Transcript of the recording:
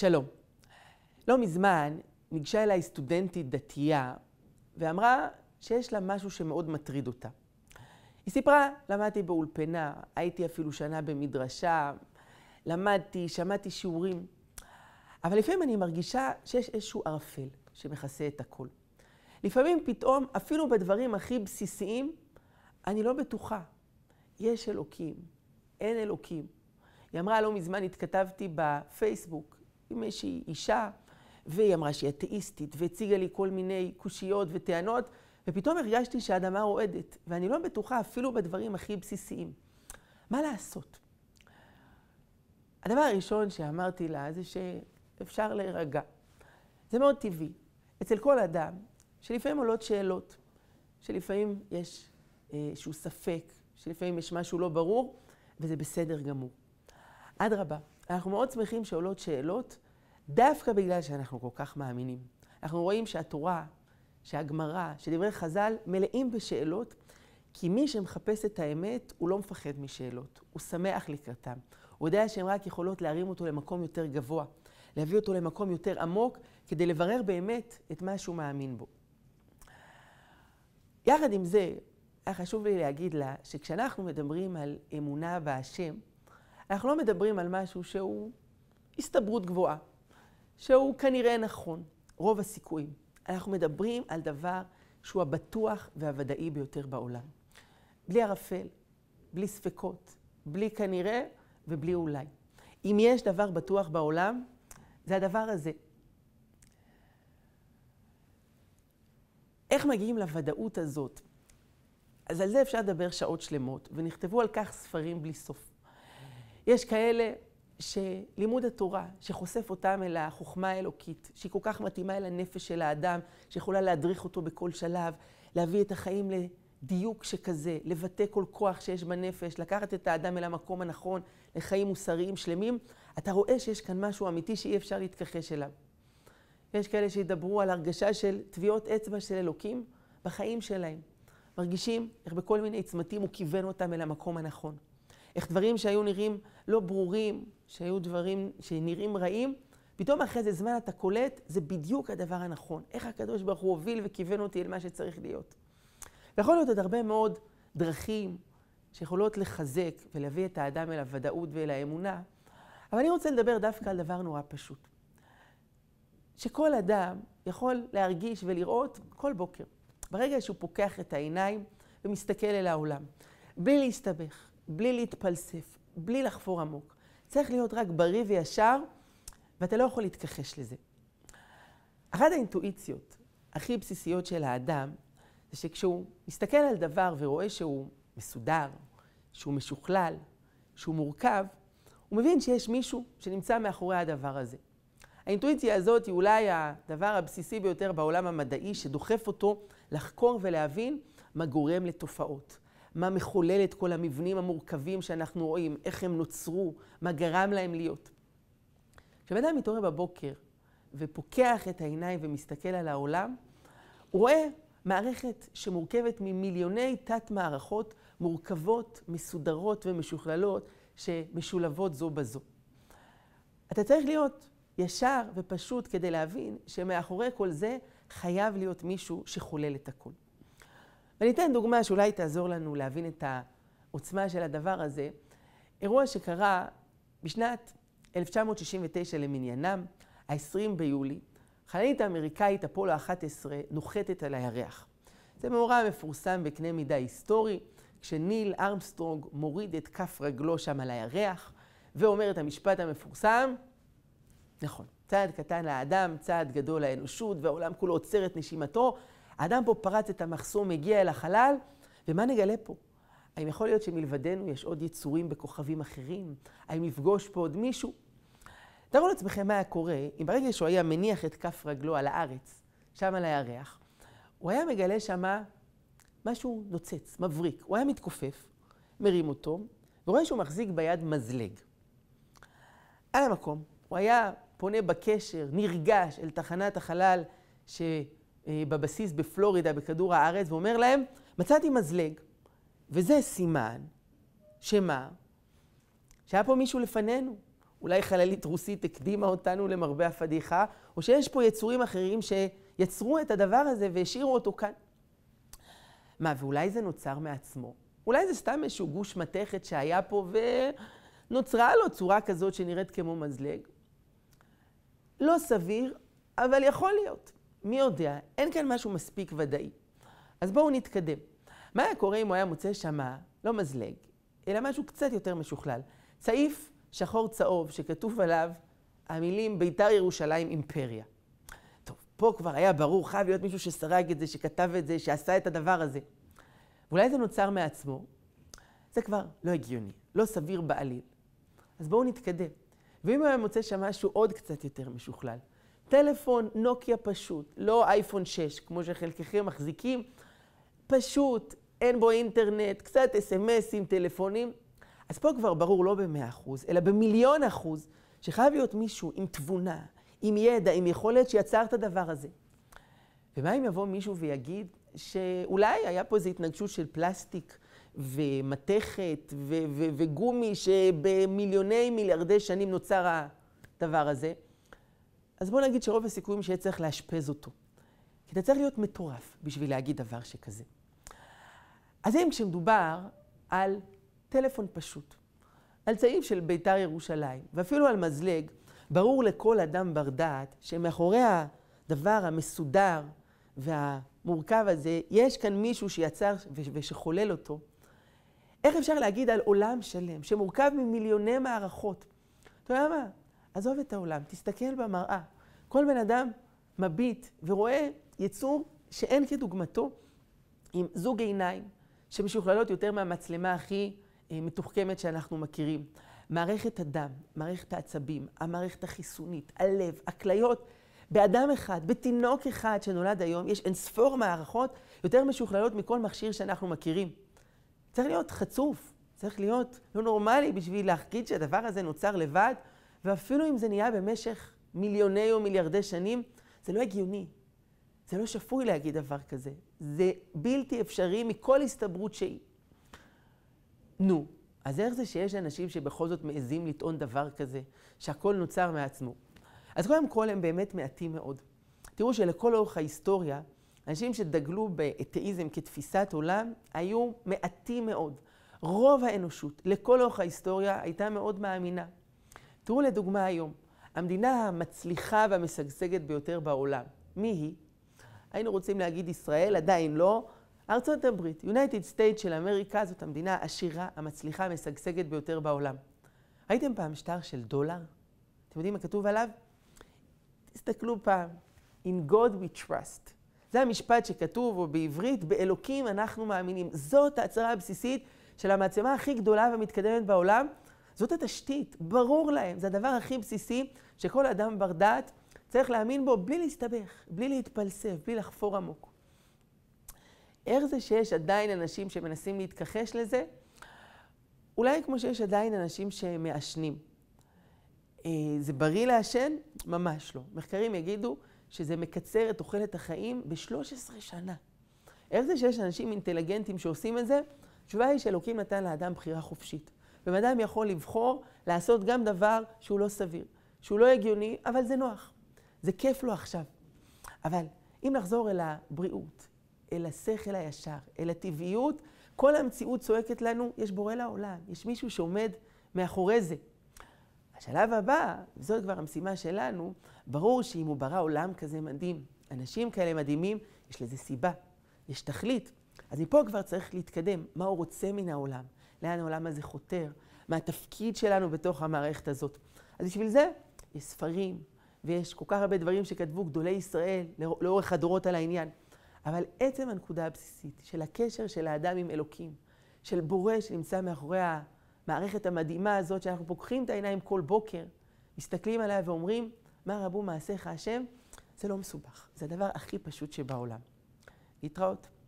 שלום. לא מזמן ניגשה אליי סטודנטית דתייה ואמרה שיש לה משהו שמאוד מטריד אותה. היא סיפרה, למדתי באולפנה, הייתי אפילו שנה במדרשה, למדתי, שמעתי שיעורים, אבל לפעמים אני מרגישה שיש איזשהו ערפל שמכסה את הכול. לפעמים פתאום, אפילו בדברים הכי בסיסיים, אני לא בטוחה. יש אלוקים, אין אלוקים. היא אמרה, לא מזמן התכתבתי בפייסבוק עם איזושהי אישה, והיא אמרה שהיא אתאיסטית, והציגה לי כל מיני קושיות וטענות, ופתאום הרגשתי שהאדמה רועדת, ואני לא בטוחה אפילו בדברים הכי בסיסיים. מה לעשות? הדבר הראשון שאמרתי לה זה שאפשר להירגע. זה מאוד טבעי. אצל כל אדם, שלפעמים עולות שאלות, שלפעמים יש אה, איזשהו ספק, שלפעמים יש משהו לא ברור, וזה בסדר גמור. אדרבה, אנחנו מאוד שמחים שעולות שאלות, דווקא בגלל שאנחנו כל כך מאמינים. אנחנו רואים שהתורה, שהגמרא, שדברי חז"ל, מלאים בשאלות, כי מי שמחפש את האמת, הוא לא מפחד משאלות. הוא שמח לקראתם. הוא יודע שהן רק יכולות להרים אותו למקום יותר גבוה, להביא אותו למקום יותר עמוק, כדי לברר באמת את מה שהוא מאמין בו. יחד עם זה, היה חשוב לי להגיד לה שכשאנחנו מדברים על אמונה בהשם, אנחנו לא מדברים על משהו שהוא הסתברות גבוהה. שהוא כנראה נכון, רוב הסיכויים. אנחנו מדברים על דבר שהוא הבטוח והוודאי ביותר בעולם. בלי ערפל, בלי ספקות, בלי כנראה ובלי אולי. אם יש דבר בטוח בעולם, זה הדבר הזה. איך מגיעים לוודאות הזאת? אז על זה אפשר לדבר שעות שלמות, ונכתבו על כך ספרים בלי סוף. יש כאלה שלימוד התורה, שחושף אותם אל החוכמה האלוקית, שהיא כל כך מתאימה אל הנפש של האדם, שיכולה להדריך אותו בכל שלב, להביא את החיים לדיוק שכזה, לבטא כל כוח שיש בנפש, לקחת את האדם אל המקום הנכון, לחיים מוסריים שלמים, אתה רואה שיש כאן משהו אמיתי שאי אפשר להתכחש אליו. יש כאלה שידברו על הרגשה של טביעות אצבע של אלוקים בחיים שלהם. מרגישים איך בכל מיני צמתים הוא כיוון אותם אל המקום הנכון. איך דברים שהיו נראים לא ברורים, שהיו דברים שנראים רעים, פתאום אחרי איזה זמן אתה קולט, זה בדיוק הדבר הנכון. איך הקדוש ברוך הוא הוביל וכיוון אותי אל מה שצריך להיות. ויכול להיות עוד הרבה מאוד דרכים שיכולות לחזק ולהביא את האדם אל הוודאות ואל האמונה, אבל אני רוצה לדבר דווקא על דבר נורא פשוט. שכל אדם יכול להרגיש ולראות כל בוקר, ברגע שהוא פוקח את העיניים ומסתכל אל העולם, בלי להסתבך, בלי להתפלסף, בלי לחפור עמוק. צריך להיות רק בריא וישר, ואתה לא יכול להתכחש לזה. אחת האינטואיציות הכי בסיסיות של האדם, זה שכשהוא מסתכל על דבר ורואה שהוא מסודר, שהוא משוכלל, שהוא מורכב, הוא מבין שיש מישהו שנמצא מאחורי הדבר הזה. האינטואיציה הזאת היא אולי הדבר הבסיסי ביותר בעולם המדעי שדוחף אותו לחקור ולהבין מה גורם לתופעות, מה מחולל את כל המבנים המורכבים שאנחנו רואים, איך הם נוצרו, מה גרם להם להיות. כשבן אדם מתעורר בבוקר ופוקח את העיניים ומסתכל על העולם, הוא רואה מערכת שמורכבת ממיליוני תת-מערכות מורכבות, מסודרות ומשוכללות, שמשולבות זו בזו. אתה צריך להיות ישר ופשוט כדי להבין שמאחורי כל זה חייב להיות מישהו שחולל את הכול. ואני אתן דוגמה שאולי תעזור לנו להבין את העוצמה של הדבר הזה. אירוע שקרה בשנת 1969 למניינם, ה-20 ביולי, חללית האמריקאית אפולו 11 נוחתת על הירח. זה מאורע מפורסם בקנה מידה היסטורי, כשניל ארמסטרונג מוריד את כף רגלו שם על הירח, ואומר את המשפט המפורסם, נכון, צעד קטן לאדם, צעד גדול לאנושות, והעולם כולו עוצר את נשימתו, האדם פה פרץ את המחסום, הגיע אל החלל, ומה נגלה פה? האם יכול להיות שמלבדנו יש עוד יצורים בכוכבים אחרים? האם נפגוש פה עוד מישהו? תארו לעצמכם מה היה קורה אם ברגע שהוא היה מניח את כף רגלו על הארץ, שם על הירח, הוא היה מגלה שמה משהו נוצץ, מבריק. הוא היה מתכופף, מרים אותו, ורואה שהוא מחזיק ביד מזלג. על המקום, הוא היה פונה בקשר, נרגש, אל תחנת החלל ש... אה, בבסיס בפלורידה, בכדור הארץ, ואומר להם, מצאתי מזלג, וזה סימן שמה? שהיה פה מישהו לפנינו. אולי חללית רוסית הקדימה אותנו למרבה הפדיחה, או שיש פה יצורים אחרים שיצרו את הדבר הזה והשאירו אותו כאן. מה, ואולי זה נוצר מעצמו? אולי זה סתם איזשהו גוש מתכת שהיה פה ונוצרה לו צורה כזאת שנראית כמו מזלג? לא סביר, אבל יכול להיות. מי יודע? אין כאן משהו מספיק ודאי. אז בואו נתקדם. מה היה קורה אם הוא היה מוצא שמה, לא מזלג, אלא משהו קצת יותר משוכלל? צעיף שחור צהוב שכתוב עליו המילים בית"ר ירושלים אימפריה. טוב, פה כבר היה ברור, חייב להיות מישהו שסרג את זה, שכתב את זה, שעשה את הדבר הזה. ואולי זה נוצר מעצמו? זה כבר לא הגיוני, לא סביר בעליל. אז בואו נתקדם. ואם הוא היה מוצא שם משהו עוד קצת יותר משוכלל, טלפון נוקיה פשוט, לא אייפון 6, כמו שחלקכם מחזיקים, פשוט, אין בו אינטרנט, קצת אס.אם.אסים, טלפונים. אז פה כבר ברור, לא במאה אחוז, אלא במיליון אחוז, שחייב להיות מישהו עם תבונה, עם ידע, עם יכולת, שיצר את הדבר הזה. ומה אם יבוא מישהו ויגיד שאולי היה פה איזו התנגשות של פלסטיק ומתכת וגומי שבמיליוני מיליארדי שנים נוצר הדבר הזה? אז בואו נגיד שרוב הסיכויים שיהיה צריך לאשפז אותו. כי אתה צריך להיות מטורף בשביל להגיד דבר שכזה. אז אם כשמדובר על טלפון פשוט, על צעיף של ביתר ירושלים, ואפילו על מזלג, ברור לכל אדם בר דעת שמאחורי הדבר המסודר והמורכב הזה, יש כאן מישהו שיצר ושחולל אותו. איך אפשר להגיד על עולם שלם, שמורכב ממיליוני מערכות? אתה יודע מה? עזוב את העולם, תסתכל במראה. כל בן אדם מביט ורואה יצור שאין כדוגמתו, עם זוג עיניים שמשוכללות יותר מהמצלמה הכי אה, מתוחכמת שאנחנו מכירים. מערכת הדם, מערכת העצבים, המערכת החיסונית, הלב, הכליות, באדם אחד, בתינוק אחד שנולד היום, יש אין ספור מערכות יותר משוכללות מכל מכשיר שאנחנו מכירים. צריך להיות חצוף, צריך להיות לא נורמלי בשביל להחגיד שהדבר הזה נוצר לבד ואפילו אם זה נהיה במשך מיליוני או מיליארדי שנים, זה לא הגיוני. זה לא שפוי להגיד דבר כזה. זה בלתי אפשרי מכל הסתברות שהיא. נו, אז איך זה שיש אנשים שבכל זאת מעזים לטעון דבר כזה, שהכל נוצר מעצמו? אז קודם כל הם באמת מעטים מאוד. תראו שלכל אורך ההיסטוריה, אנשים שדגלו באתאיזם כתפיסת עולם היו מעטים מאוד. רוב האנושות, לכל אורך ההיסטוריה, הייתה מאוד מאמינה. תראו לדוגמה היום, המדינה המצליחה והמשגשגת ביותר בעולם, מי היא? היינו רוצים להגיד ישראל, עדיין לא. ארצות הברית, יונייטד סטייט של אמריקה, זאת המדינה העשירה, המצליחה, המשגשגת ביותר בעולם. ראיתם פעם שטר של דולר? אתם יודעים מה כתוב עליו? תסתכלו פעם, In God we trust. זה המשפט שכתוב, או בעברית, באלוקים אנחנו מאמינים. זאת ההצהרה הבסיסית של המעצמה הכי גדולה ומתקדמת בעולם, זאת התשתית, ברור להם. זה הדבר הכי בסיסי שכל אדם בר דעת צריך להאמין בו בלי להסתבך, בלי להתפלסף, בלי לחפור עמוק. איך זה שיש עדיין אנשים שמנסים להתכחש לזה? אולי כמו שיש עדיין אנשים שמעשנים. אה, זה בריא לעשן? ממש לא. מחקרים יגידו שזה מקצר את תוחלת החיים ב-13 שנה. איך זה שיש אנשים אינטליגנטים שעושים את זה? התשובה היא שאלוקים נתן לאדם בחירה חופשית. בן אדם יכול לבחור לעשות גם דבר שהוא לא סביר, שהוא לא הגיוני, אבל זה נוח. זה כיף לו עכשיו. אבל אם נחזור אל הבריאות, אל השכל הישר, אל הטבעיות, כל המציאות צועקת לנו, יש בורא לעולם, יש מישהו שעומד מאחורי זה. השלב הבא, וזאת כבר המשימה שלנו, ברור שאם הוא ברא עולם כזה מדהים, אנשים כאלה מדהימים, יש לזה סיבה, יש תכלית. אז מפה כבר צריך להתקדם, מה הוא רוצה מן העולם, לאן העולם הזה חותר, מה התפקיד שלנו בתוך המערכת הזאת. אז בשביל זה יש ספרים, ויש כל כך הרבה דברים שכתבו גדולי ישראל לאורך הדורות על העניין. אבל עצם הנקודה הבסיסית של הקשר של האדם עם אלוקים, של בורא שנמצא מאחורי המערכת המדהימה הזאת, שאנחנו פוקחים את העיניים כל בוקר, מסתכלים עליה ואומרים, מה רבו מעשיך השם, זה לא מסובך. זה הדבר הכי פשוט שבעולם. להתראות.